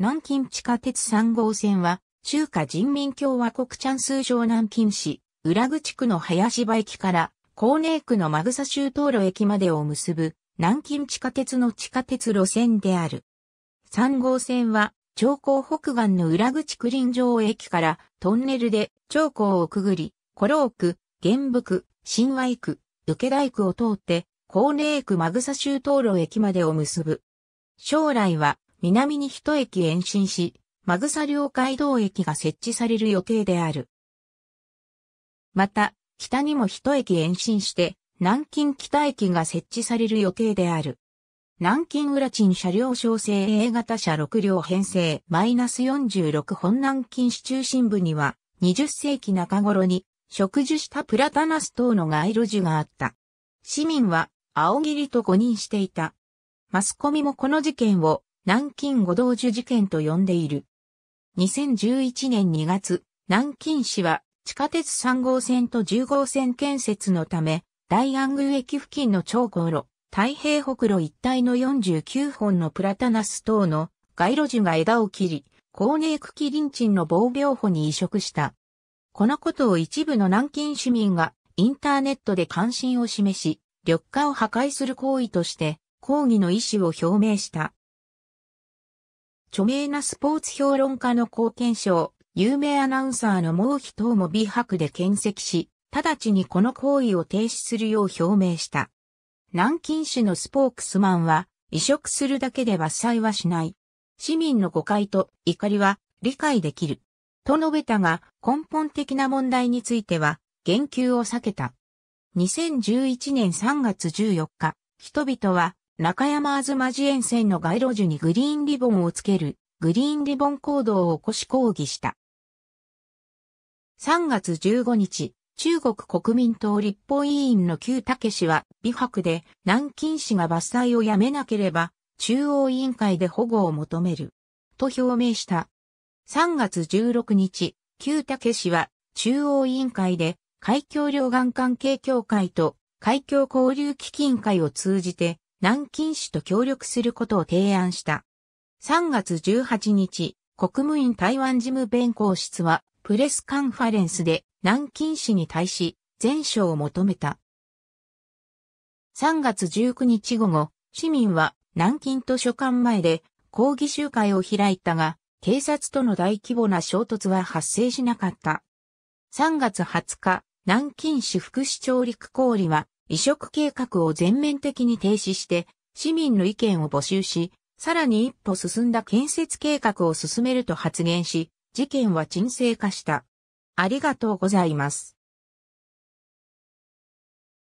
南京地下鉄3号線は、中華人民共和国チャンス上南京市、浦口区の林場駅から、高寧区のマグサ州東路駅までを結ぶ、南京地下鉄の地下鉄路線である。3号線は、長江北岸の裏口区林城駅からトンネルで長江をくぐり、古老区、原北、新和区、受台区を通って、高寧区マグサ州東路駅までを結ぶ。将来は、南に一駅延伸し、マグサ両街道駅が設置される予定である。また、北にも一駅延伸して、南京北駅が設置される予定である。南京裏賃車両小生 A 型車6両編成 -46 本南京市中心部には、20世紀中頃に植樹したプラタナス等の街路樹があった。市民は青霧と誤認していた。マスコミもこの事件を南京五道樹事件と呼んでいる。2011年2月、南京市は地下鉄3号線と10号線建設のため、大安宮駅付近の超高路、太平北路一帯の49本のプラタナス等の街路樹が枝を切り、高ネ区クキリンチンの防病法に移植した。このことを一部の南京市民がインターネットで関心を示し、緑化を破壊する行為として抗議の意思を表明した。著名なスポーツ評論家の貢献賞、有名アナウンサーの毛皮等も美白で検跡し、直ちにこの行為を停止するよう表明した。南京市のスポークスマンは、移植するだけで伐採はしない。市民の誤解と怒りは理解できる。と述べたが、根本的な問題については、言及を避けた。2011年3月14日、人々は中山あずまじ沿線の街路樹にグリーンリボンをつける、グリーンリボン行動を起こし抗議した。3月15日、中国国民党立法委員の旧武氏は、美白で南京市が伐採をやめなければ、中央委員会で保護を求める、と表明した。3月16日、旧武氏は、中央委員会で、海峡両岸関係協会と海峡交流基金会を通じて、南京市と協力することを提案した。3月18日、国務院台湾事務弁公室は、プレスカンファレンスで南京市に対し、全省を求めた。3月19日午後、市民は南京図書館前で抗議集会を開いたが、警察との大規模な衝突は発生しなかった。3月20日、南京市副市長陸氷は移植計画を全面的に停止して、市民の意見を募集し、さらに一歩進んだ建設計画を進めると発言し、事件は沈静化した。ありがとうございます。